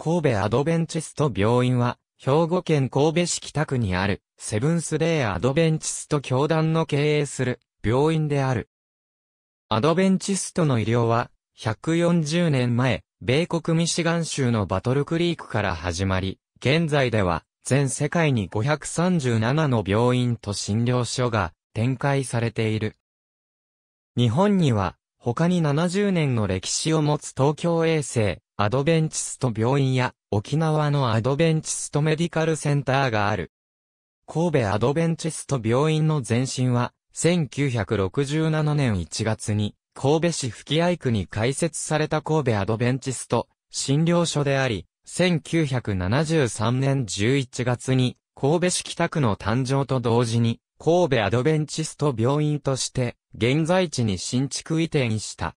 神戸アドベンチスト病院は、兵庫県神戸市北区にある、セブンスデーアドベンチスト教団の経営する、病院である。アドベンチストの医療は、140年前、米国ミシガン州のバトルクリークから始まり、現在では、全世界に537の病院と診療所が展開されている。日本には、他に70年の歴史を持つ東京衛星、アドベンチスト病院や、沖縄のアドベンチストメディカルセンターがある。神戸アドベンチスト病院の前身は、1967年1月に、神戸市吹合区に開設された神戸アドベンチスト診療所であり、1973年11月に、神戸市北区の誕生と同時に、神戸アドベンチスト病院として、現在地に新築移転した。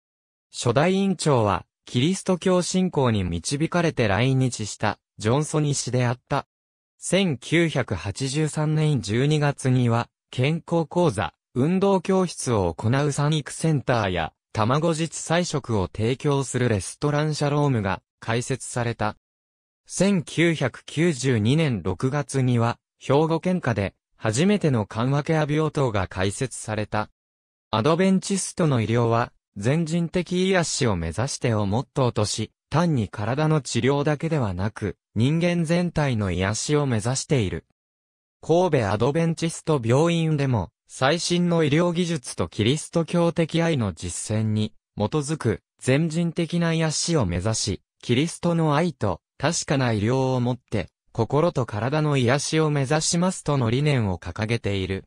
初代院長は、キリスト教信仰に導かれて来日した、ジョンソニ氏であった。1983年12月には、健康講座、運動教室を行う産育センターや、卵実菜食を提供するレストランシャロームが開設された。1992年6月には、兵庫県下で、初めての緩和ケア病棟が開設された。アドベンチストの医療は、全人的癒しを目指してをモットーとし、単に体の治療だけではなく、人間全体の癒しを目指している。神戸アドベンチスト病院でも、最新の医療技術とキリスト教的愛の実践に、基づく、全人的な癒しを目指し、キリストの愛と、確かな医療をもって、心と体の癒しを目指しますとの理念を掲げている。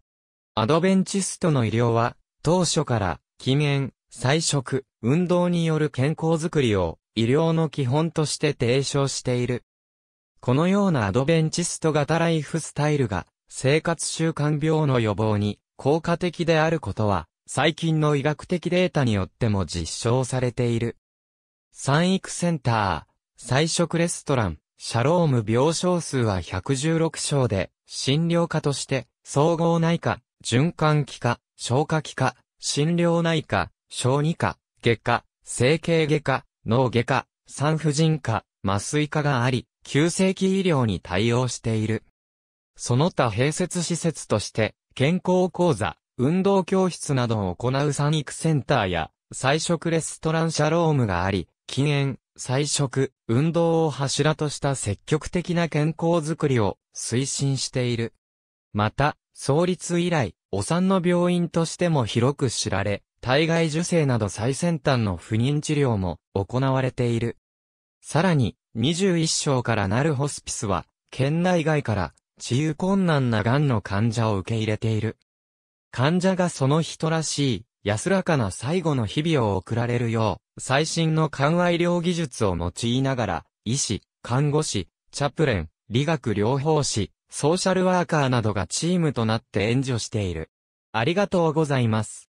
アドベンチストの医療は、当初から、禁煙、菜食、運動による健康づくりを、医療の基本として提唱している。このようなアドベンチスト型ライフスタイルが、生活習慣病の予防に効果的であることは、最近の医学的データによっても実証されている。産育センター、菜食レストラン、シャローム病床数は116床で、診療科として、総合内科、循環器科、消化器科、心療内科、小児科、外科、整形外科、脳外科、産婦人科、麻酔科があり、急性期医療に対応している。その他併設施設として、健康講座、運動教室などを行う産育センターや、菜食レストランシャロームがあり、禁煙、菜食、運動を柱とした積極的な健康づくりを推進している。また、創立以来、お産の病院としても広く知られ、体外受精など最先端の不妊治療も行われている。さらに、21床からなるホスピスは、県内外から治癒困難な癌の患者を受け入れている。患者がその人らしい、安らかな最後の日々を送られるよう、最新の緩和医療技術を用いながら、医師、看護師、チャプレン、理学療法士、ソーシャルワーカーなどがチームとなって援助している。ありがとうございます。